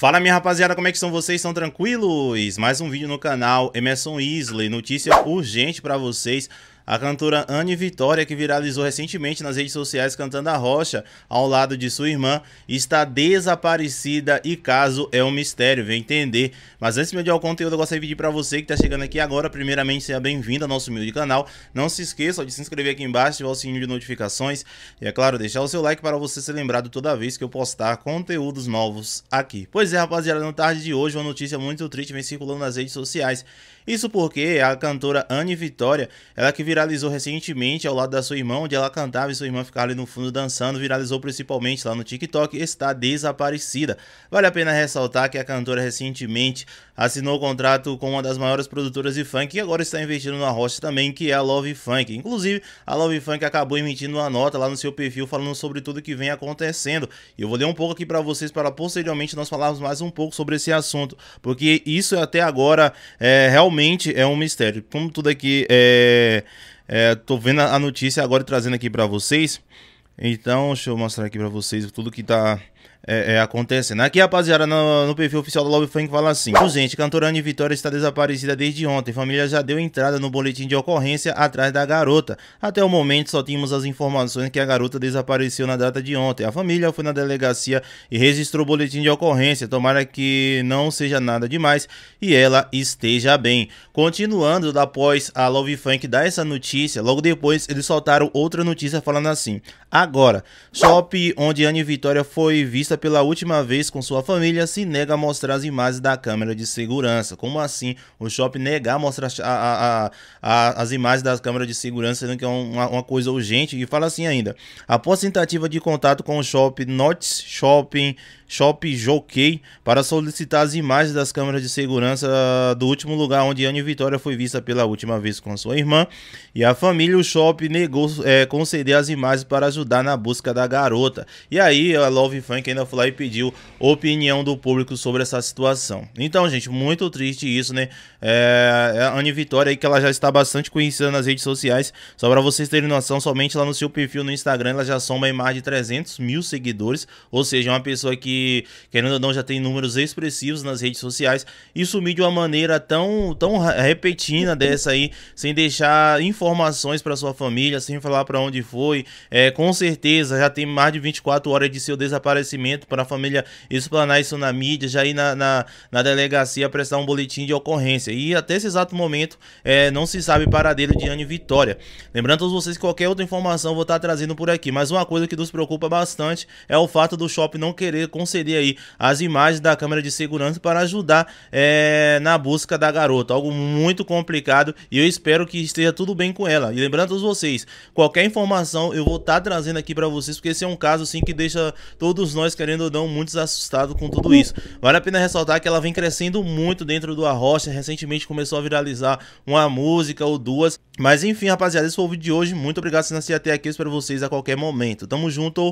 Fala minha rapaziada, como é que estão vocês? Estão tranquilos? Mais um vídeo no canal Emerson Isley, notícia urgente para vocês a cantora Anne Vitória, que viralizou recentemente nas redes sociais cantando a rocha ao lado de sua irmã, está desaparecida e caso é um mistério, vem entender. Mas antes de me dar o conteúdo, eu gostaria de pedir para você que está chegando aqui agora, primeiramente, seja bem-vindo ao nosso humilde canal. Não se esqueça de se inscrever aqui embaixo, ativar o sininho de notificações e, é claro, deixar o seu like para você ser lembrado toda vez que eu postar conteúdos novos aqui. Pois é, rapaziada, na tarde de hoje, uma notícia muito triste vem circulando nas redes sociais isso porque a cantora Anne Vitória, ela que viralizou recentemente ao lado da sua irmã, onde ela cantava e sua irmã ficava ali no fundo dançando, viralizou principalmente lá no TikTok, está desaparecida. Vale a pena ressaltar que a cantora recentemente assinou o contrato com uma das maiores produtoras de funk e agora está investindo na rocha também, que é a Love Funk. Inclusive, a Love Funk acabou emitindo uma nota lá no seu perfil falando sobre tudo que vem acontecendo. E eu vou ler um pouco aqui para vocês para posteriormente nós falarmos mais um pouco sobre esse assunto, porque isso é até agora é realmente realmente é um mistério. Como tudo aqui é. é tô vendo a notícia agora e trazendo aqui para vocês. Então, deixa eu mostrar aqui para vocês tudo que tá é, é, acontecendo. Né? Aqui, rapaziada, no, no, perfil oficial do Love Funk fala assim: Gente, cantora Anne Vitória está desaparecida desde ontem. Família já deu entrada no boletim de ocorrência atrás da garota. Até o momento, só tínhamos as informações que a garota desapareceu na data de ontem. A família foi na delegacia e registrou o boletim de ocorrência. Tomara que não seja nada demais e ela esteja bem. Continuando, após a Love Funk dar essa notícia, logo depois eles soltaram outra notícia falando assim: Agora, shopping onde Anne Vitória foi vista pela última vez com sua família, se nega a mostrar as imagens da câmera de segurança. Como assim o shopping negar mostrar a, a, a, as imagens das câmeras de segurança, sendo que é uma, uma, coisa urgente? E fala assim ainda: após tentativa de contato com o shopping Norte Shopping Shop Jockey para solicitar as imagens das câmeras de segurança do último lugar onde Anne Vitória foi vista pela última vez com sua irmã e a família. O Shop negou é, conceder as imagens para ajudar na busca da garota. E aí a Love Funk ainda foi lá e pediu opinião do público sobre essa situação. Então, gente, muito triste isso, né? É, é a Anne Vitória aí que ela já está bastante conhecida nas redes sociais. Só para vocês terem noção, somente lá no seu perfil no Instagram ela já soma mais de 300 mil seguidores, ou seja, uma pessoa que que, querendo ou não, já tem números expressivos nas redes sociais e sumir de uma maneira tão, tão repentina dessa aí, sem deixar informações para sua família, sem falar para onde foi. É, com certeza já tem mais de 24 horas de seu desaparecimento para a família explanar isso na mídia, já ir na, na, na, delegacia prestar um boletim de ocorrência. E até esse exato momento é, não se sabe paradeiro de Anne Vitória. Lembrando a todos vocês que qualquer outra informação eu vou estar tá trazendo por aqui, mas uma coisa que nos preocupa bastante é o fato do shopping não querer conseguir conceder aí as imagens da câmera de segurança para ajudar é, na busca da garota. Algo muito complicado e eu espero que esteja tudo bem com ela. E lembrando a todos vocês, qualquer informação eu vou estar tá trazendo aqui para vocês, porque esse é um caso assim que deixa todos nós, querendo ou não, muito assustados com tudo isso. Vale a pena ressaltar que ela vem crescendo muito dentro do Arrocha, recentemente começou a viralizar uma música ou duas. Mas enfim, rapaziada, esse foi o vídeo de hoje. Muito obrigado por assistir até aqui, espero vocês a qualquer momento. Tamo junto!